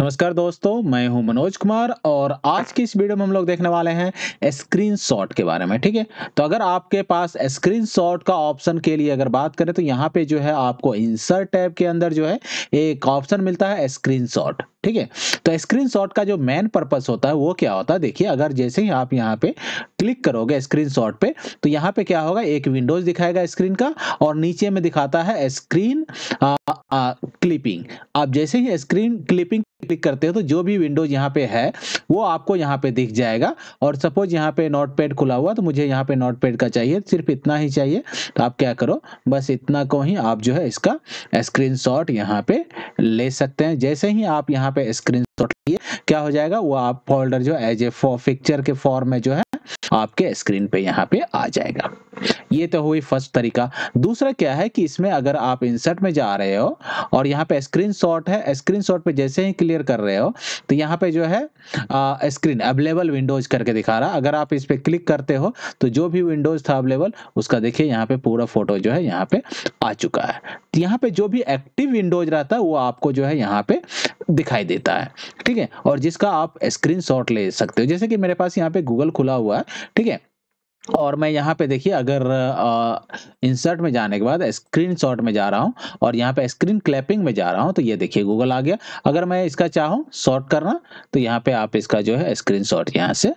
नमस्कार दोस्तों मैं हूं मनोज कुमार और आज की इस वीडियो में हम लोग देखने वाले हैं स्क्रीनशॉट के बारे में ठीक है तो अगर आपके पास स्क्रीनशॉट का ऑप्शन के लिए अगर बात करें तो यहाँ पे जो है आपको इंसर्ट टैब के अंदर जो है एक ऑप्शन मिलता है स्क्रीनशॉट ठीक है तो स्क्रीनशॉट का जो मेन पर्पस होता है वो क्या होता है देखिए अगर जैसे ही आप यहाँ पे क्लिक करोगे स्क्रीनशॉट पे तो यहाँ पे क्या होगा एक विंडोज दिखाएगा स्क्रीन का और नीचे में दिखाता है स्क्रीन क्लिपिंग आप जैसे ही स्क्रीन क्लिपिंग क्लिक करते हो तो जो भी विंडोज यहाँ पे है वो आपको यहाँ पे दिख जाएगा और सपोज यहाँ पे नोट पैड खुला हुआ तो मुझे यहाँ पे नोट पैड का चाहिए सिर्फ इतना ही चाहिए तो आप क्या करो बस इतना को ही आप जो है इसका स्क्रीन शॉट यहाँ पे ले सकते हैं जैसे ही आप यहाँ पे स्क्रीन तो क्या हो जाएगा वो आप फोल्डर जो एज ए पिक्चर के फॉर्म में जो है आपके स्क्रीन पे यहाँ पे आ जाएगा ये तो हुई फर्स्ट तरीका दूसरा क्या है कि इसमें अगर आप इंसर्ट में जा रहे हो और यहाँ पे स्क्रीनशॉट है स्क्रीनशॉट पे जैसे ही क्लियर कर रहे हो तो यहाँ पे जो है स्क्रीन अवेलेबल विंडोज करके दिखा रहा अगर आप इस पर क्लिक करते हो तो जो भी विंडोज था अवेलेबल उसका देखिए यहाँ पे पूरा फोटो जो है यहाँ पे आ चुका है यहाँ पे जो भी एक्टिव विंडोज रहता है वो आपको जो है यहाँ पे दिखाई देता है ठीक है और जिसका आप स्क्रीन ले सकते हो जैसे कि मेरे पास यहाँ पे गूगल खुला हुआ है ठीक है और मैं यहाँ पे देखिए अगर इंसर्ट में जाने के बाद स्क्रीनशॉट में जा रहा हूँ और यहाँ पे स्क्रीन क्लैपिंग में जा रहा हूँ तो ये देखिए गूगल आ गया अगर मैं इसका चाहूँ शॉर्ट करना तो यहाँ पे आप इसका जो है स्क्रीनशॉट यहाँ से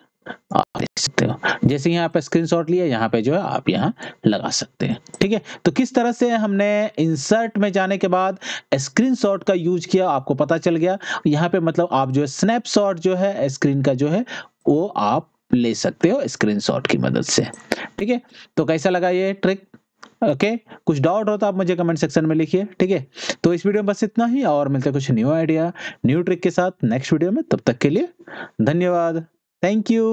जैसे यहाँ पे स्क्रीनशॉट लिया यहाँ पे जो है आप यहाँ लगा सकते हैं ठीक है तो किस तरह से हमने इंसर्ट में जाने के बाद स्क्रीनशॉट का यूज किया आपको पता चल गया यहाँ पे मतलब आप जो है स्नैपशॉट जो है स्क्रीन का जो है वो आप ले सकते हो स्क्रीनशॉट की मदद से ठीक है तो कैसा लगा ये ट्रिक ओके okay? कुछ डाउट हो तो आप मुझे कमेंट सेक्शन में लिखिए ठीक है तो इस वीडियो में बस इतना ही और मिलते हैं कुछ न्यू आइडिया न्यू ट्रिक के साथ नेक्स्ट वीडियो में तब तक के लिए धन्यवाद थैंक यू